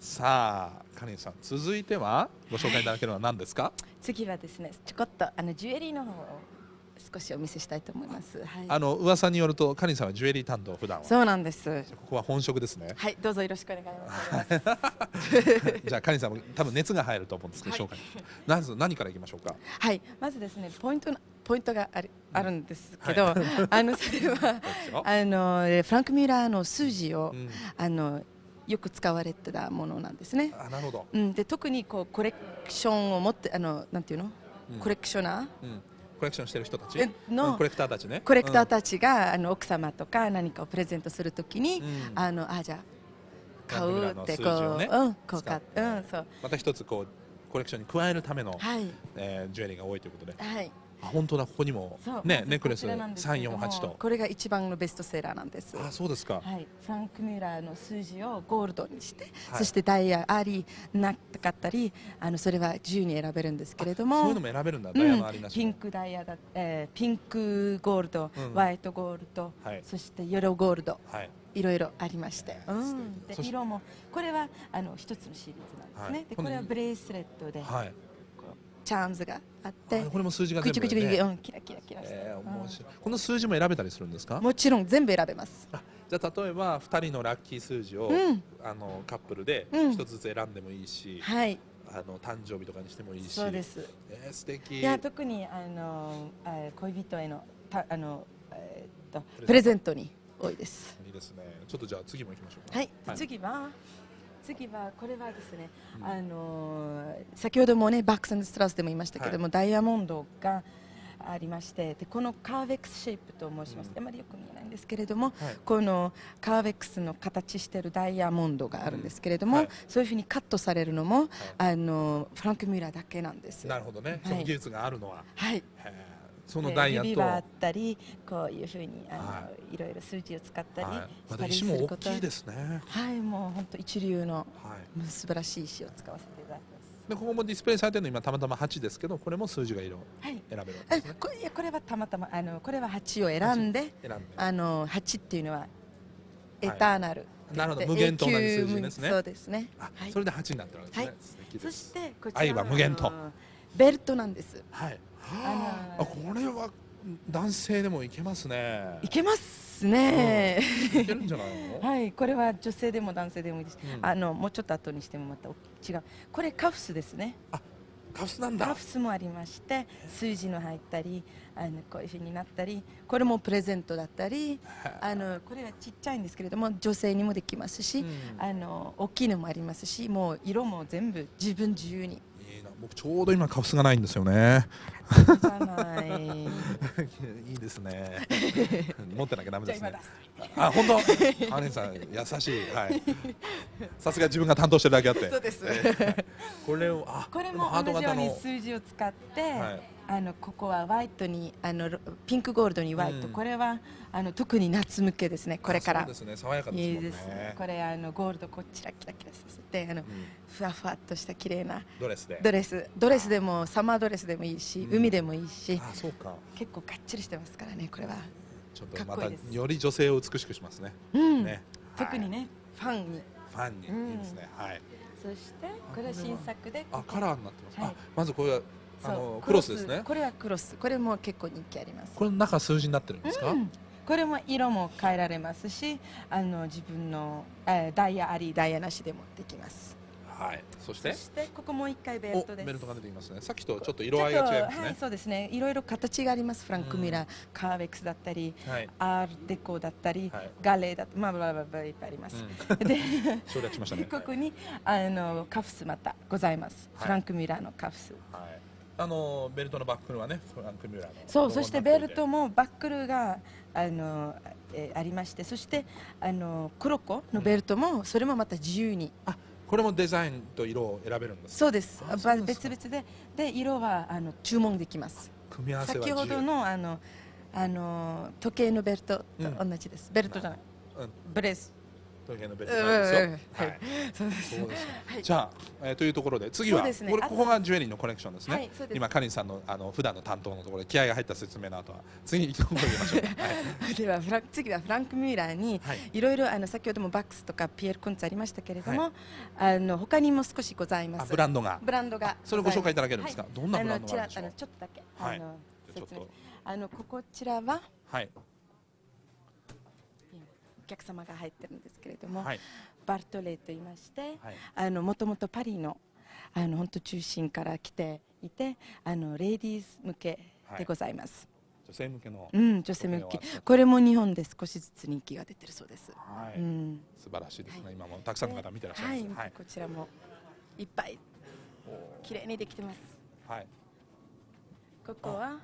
さあカリンさん続いてはご紹介いただけるのは何ですか、はい、次はですねちょこっとあのジュエリーの方を少しお見せしたいと思います、はい、あの噂によるとカリンさんはジュエリー担当普段はそうなんですここは本職ですねはいどうぞよろしくお願いします じゃあカリンさんも多分熱が入ると思うんですけど、はい、紹介まず何からいきましょうかはいまずですねポイントポイントがある,、あるんですけど、はい、あのそれは あのフランク・ミュラーの数字を、うん、あのよく使われてたものなんですね。あなるほど、うん、で特にこうコレクションを持ってあのなんていうの、うん、コレクショナー、うん、コレクションしてる人たちの、コレクターたちねコレクターたちが、あの奥様とか何かをプレゼントするときに、あのあじゃあ買うってこう、ね、うんこう買ってうんそうまた一つこうコレクションに加えるための、はいえー、ジュエリーが多いということで。はいあ本当だここにもねネックレス三四八とこれが一番のベストセラーなんです。あそうですか。はい、フランクミュラーの数字をゴールドにして、はい、そしてダイヤありなかったりあのそれは自由に選べるんですけれどもそういうのも選べるんだ、ダイヤのありなしピンクダイヤだ、えー、ピンクゴールド、うん、ワイトゴールド、はい、そしてヨロゴールド。はいいろいろありまして、うん、で色もこれはあの一つのシリーズなんですね、でこれはブレスレットで、チャームズがあってこれも数字が全部、ね、うん、キラキラキラして、えー、面白い、うん、この数字も選べたりするんですかもちろん全部選べますじゃあ例えば2人のラッキー数字を、うん、あのカップルで1つずつ選んでもいいし、はいあの誕生日とかにしてもいいしそうです、えー、素敵いや特にあの恋人へのたあの、えー、っとプレゼントに多いですいいですねちょっとじゃあ次も行きましょうかはい、はい、次は次はこれはですね、うん、あの先ほどもねバックスンストラスでも言いましたけども、はい、ダイヤモンドがありましてでこのカーベックスシェイプと申します、うん、あまりよく見えないんですけれども、はい、このカーベックスの形しているダイヤモンドがあるんですけれども、うんはい、そういうふうにカットされるのも、はい、あのフランク・ミュラーだけなんですなるほどね、その技術があるのははいそのダイヤと指輪あったりこういうふうにあの、はい、いろいろ数字を使ったりしたりすることは、ま、大きいですねはいもう本当一流の、はい、素晴らしい石を使わせていただきますでここもディスプレイされてるの今たまたま8ですけどこれも数字が色、はい、選べるわけですね、これこれはたまたまあのこれは8を選んで選んであの8っていうのはエターナル、はいなるほど無限と同じ数字ですね。そうですね。あ、はい、それで八になってるわけですね。はい、すそしてこちら愛は無限と。ベルトなんです。はい。あこれは男性でもいけますね。いけますね。うん、はい、これは女性でも男性でもいいです。うん、あのもうちょっと後にしてもまた違う。これカフスですね。あ、カフスなんだ。カフスもありまして、数字の入ったり、あのこういうふうになったり、これもプレゼントだったり、あのこれはちっちゃいんですけれども女性にもできますし、うん、あの大きいのもありますし、もう色も全部自分自由に。僕ちょうど今カフスがないんですよね。いいですね。持ってなきゃダメですね。あ本当。アレンさん優しい。はい。さすが自分が担当してるだけあって。そうです。これをあこれも同じように数字を使って。はいあのここはワイトにあのピンクゴールドにワイト、うん、これはあの特に夏向けですねこれからそうですね爽やかですねいいですこれあのゴールドこちらキラキラさせてあの、うん、ふわふわっとした綺麗なドレスでドレスドレスでもサマードレスでもいいし、うん、海でもいいしあそうか結構がっちりしてますからねこれはちょっとまたより女性を美しくしますね,、うんね特にね、はい、ファンにファンにいいですね、はいそしてこれは新作であカラーになってます、はい、まずこれはあのクロスですねこれはクロスこれも結構人気ありますこれの中数字になってるんですか、うん、これも色も変えられますしあの自分の、えー、ダイヤありダイヤなしでもできますはい、そしてここもう一回ベルトですベルトが出てきますねさっきとちょっと色合いが違いますね、はい、そうですねいろいろ形がありますフランクミラー、うん、カーベックスだったり、はい、アールデコだったり、はい、ガレーだまあバラバラいっぱいあります、うん、で ね、ここにあのカフスまたございます、フランクミラーのカフス、はいあのベルトのバックルはねフランク・ミュラーそうそしてベルトもバックルがあの、えありましてそしてあのクロコのベルトも、うん、それもまた自由にあこれもデザインと色を選べるんですそうです別々でで色はあの注文できます組み合わせ先ほどのあのあの時計のベルトと同じです、うん、ベルトじゃない、うん、ブレス大変なベテランですよ、はい、じゃあ、えー、というところで次は、ね、これここがジュエリーのコレクションですね、はい、す今カリンさんのあの普段の担当のところで気合が入った説明の後は次に行こうとましょう、はい、ではフラ次はフランク・ミューラーに、はい、いろいろあの先ほどもバックスとかピエール・コンツありましたけれども、はい、あの他にも少しございますブランドがブランドがそれをご紹介いただけるんですか、はい、どんなブランドがあんでしょうあのちょっとだけ、あの説明あのここちらははい客様が入ってるんですけれども、はい、バルトレーといいまして、はい、あのもともとパリのあの本当中心から来ていてあのレディース向けでございます。女性向けの、うん、女性向けこれも日本で少しずつ人気が出てるそうです、はいうん、素晴らしいですね、はい、今もたくさんの方見てらっしゃいます、はい、こちらもいっぱい綺麗にできてますはいここは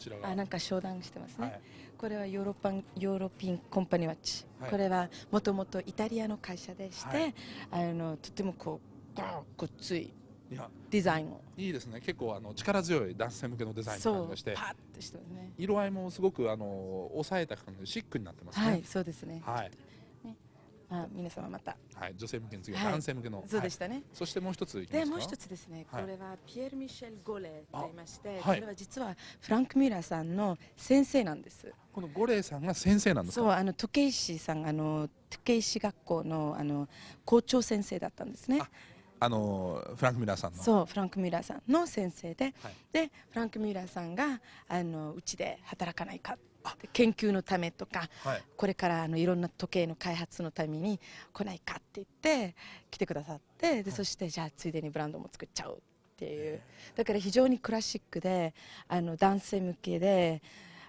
ちらがあなんか商談してますね、はい、これはヨーロッパンヨーロピンコンパニーワッチ、はい、これはもともとイタリアの会社でして、はい、あのとてもこうガごっついデザインをいいですね結構あの力強い男性向けのデザインの感がしてパッとしてね色合いもすごくあの抑えた感じでシックになってますねはいそうですねはいあ皆様また、はい、女性向けの次は男性向けの、はい、そうでしたね、はい、そしてもう一つでもう一つですね、これはピエール・ミシェル・ゴレーと言いまして、これは実はフランク・ミュラーさんの先生なんですこのゴレーさんが先生なんですそうあの時計師さんあの時計師学校のあの校長先生だったんですねあのフランク・ミュラーさんのそうフランク・ミュラーさんの先生で、はい、でフランク・ミュラーさんがあのうちで働かないかって研究のためとか、はい、これからあのいろんな時計の開発のために来ないかって言って来てくださってでそしてじゃあついでにブランドも作っちゃおうっていうだから非常にクラシックであの男性向けで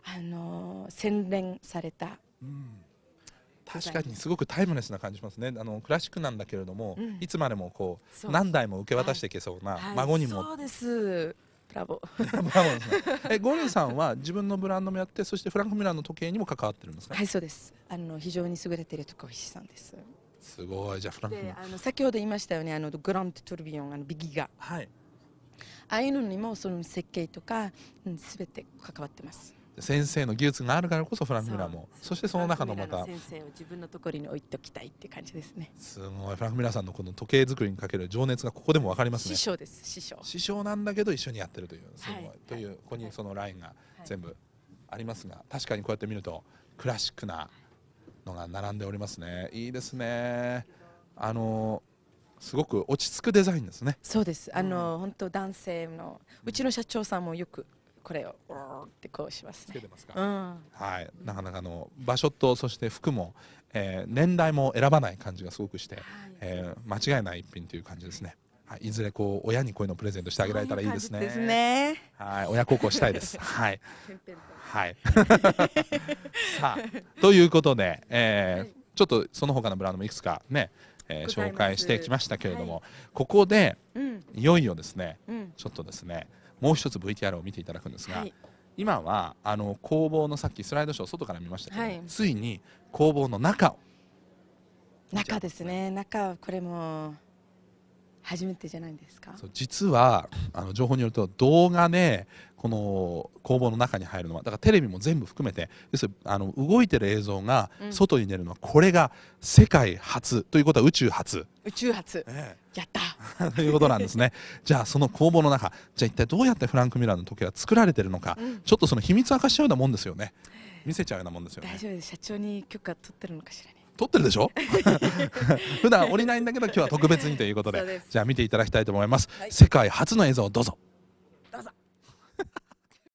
あの洗練された。うん確かにすごくタイムレスな感じしますねあのクラシックなんだけれども、うん、いつまでもこう何代も受け渡していけそうな、孫にも、はい、そうですブラボーブラボーですねえゴリュさんは自分のブランドもやってそしてフランク・ミュラーの時計にも関わってるんですかはいそうですあの非常に優れているとこ石さんですすごいじゃあフランク・ミュラーあの先ほど言いましたよねあのグランド・トルビオンあのビギガはいああいうのにもその設計とかすべ、うん、て関わってます先生の技術があるからこそフランク・ミラーもそしてその中のまた先生を自分のところに置いときたいって感じですねすごいフランク・ミラーさんのこの時計作りにかける情熱がここでも分かりますね師匠です師匠師匠なんだけど一緒にやってるというすごい、はい、という、ここにそのラインが全部ありますが、はい、確かにこうやって見るとクラシックなのが並んでおりますねいいですねあのすごく落ち着くデザインですねそうですあの、うん、本当男性のうちの社長さんもよくこれをおーってこうします、ね、はいなかなかの場所とそして服も、えー、年代も選ばない感じがすごくして、はい、えー、間違いない一品という感じですね、はい、いずれこう親にこういうのプレゼントしてあげられたらいいですねですねはい親孝行したいです はいはい さあということで、えー、ちょっとその他のブランドもいくつかねえー、紹介してきましたけれども、はい、ここで、うん、いよいよですね、うん、ちょっとですねもう一つ VTR を見ていただくんですが、はい、今はあの工房のさっきスライドショー外から見ましたけど、はい、ついに工房の中を中ですね中これも初めてじゃないですか実はあの情報によると動画で、ね、この工房の中に入るのはだからテレビも全部含めて要するあの動いてる映像が外に出るのは、これが世界初ということは宇宙初宇宙初、ええ、やった ということなんですねじゃあその工房の中じゃあ一体どうやってフランク・ミュラーの時計は作られてるのか、うん、ちょっとその秘密を明かしちゃうようなもんですよね見せちゃうようなもんですよね大丈夫です社長に許可取ってるのかしらね撮ってるでしょ 普段降りないんだけど今日は特別にということでじゃあ見ていただきたいと思います、はい、世界初の映像どうぞ